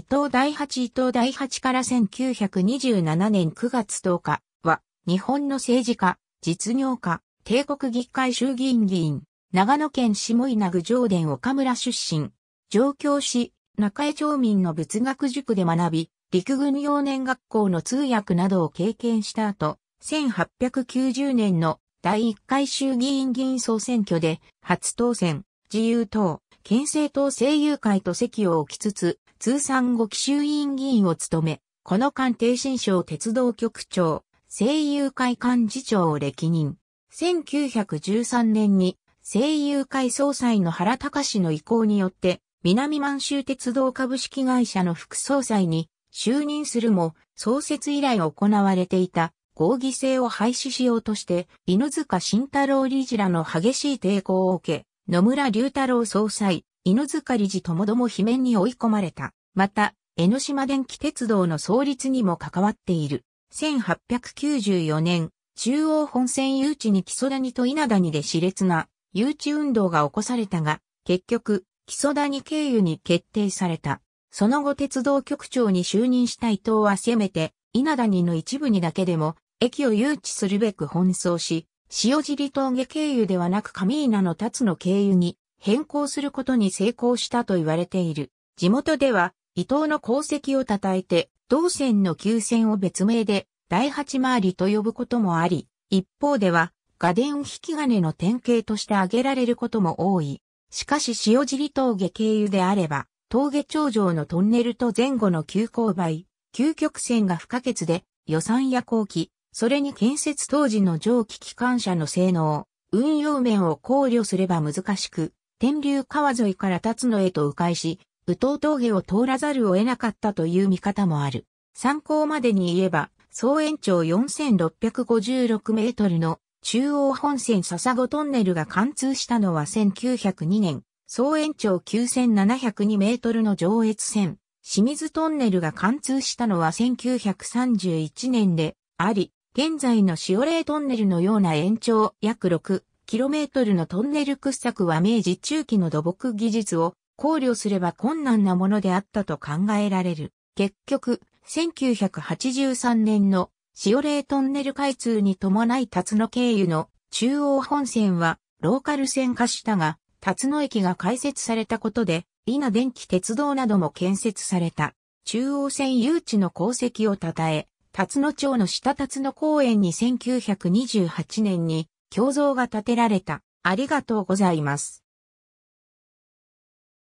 伊藤大八伊藤大八から1927年9月10日は、日本の政治家、実業家、帝国議会衆議院議員、長野県下稲具上田岡村出身、上京し、中江町民の仏学塾で学び、陸軍幼年学校の通訳などを経験した後、1890年の第1回衆議院議員総選挙で初当選、自由党、県政党声優会と席を置きつつ、通算5期衆院議員を務め、この間低新省鉄道局長、声優会幹事長を歴任。1913年に声優会総裁の原隆氏の意向によって、南満州鉄道株式会社の副総裁に就任するも、創設以来行われていた合議制を廃止しようとして、犬塚慎太郎理事らの激しい抵抗を受け、野村隆太郎総裁、犬塚理事ともども罷免に追い込まれた。また、江ノ島電気鉄道の創立にも関わっている。1894年、中央本線誘致に木曽谷と稲谷で熾烈な誘致運動が起こされたが、結局、木曽谷経由に決定された。その後鉄道局長に就任した伊藤はせめて、稲谷の一部にだけでも、駅を誘致するべく奔走し、塩尻峠経由ではなく上稲の立つの経由に変更することに成功したと言われている。地元では伊藤の功績を称えて、同線の急線を別名で第八回りと呼ぶこともあり、一方では画伝引き金の典型として挙げられることも多い。しかし塩尻峠経由であれば、峠頂上のトンネルと前後の急勾配、急曲線が不可欠で、予算や工期、それに建設当時の蒸気機関車の性能、運用面を考慮すれば難しく、天竜川沿いから立つのへと迂回し、宇藤峠を通らざるを得なかったという見方もある。参考までに言えば、総延長4656メートルの中央本線笹子トンネルが貫通したのは1902年、総延長9702メートルの上越線、清水トンネルが貫通したのは1931年であり、現在の塩霊トンネルのような延長約6、km のトンネル掘削は明治中期の土木技術を考慮すれば困難なものであったと考えられる。結局、1983年の塩オトンネル開通に伴い辰野経由の中央本線はローカル線化したが、辰野駅が開設されたことで、伊那電気鉄道なども建設された。中央線誘致の功績を称え、辰野町の下辰野公園に1928年に胸像が建てられた。ありがとうございます。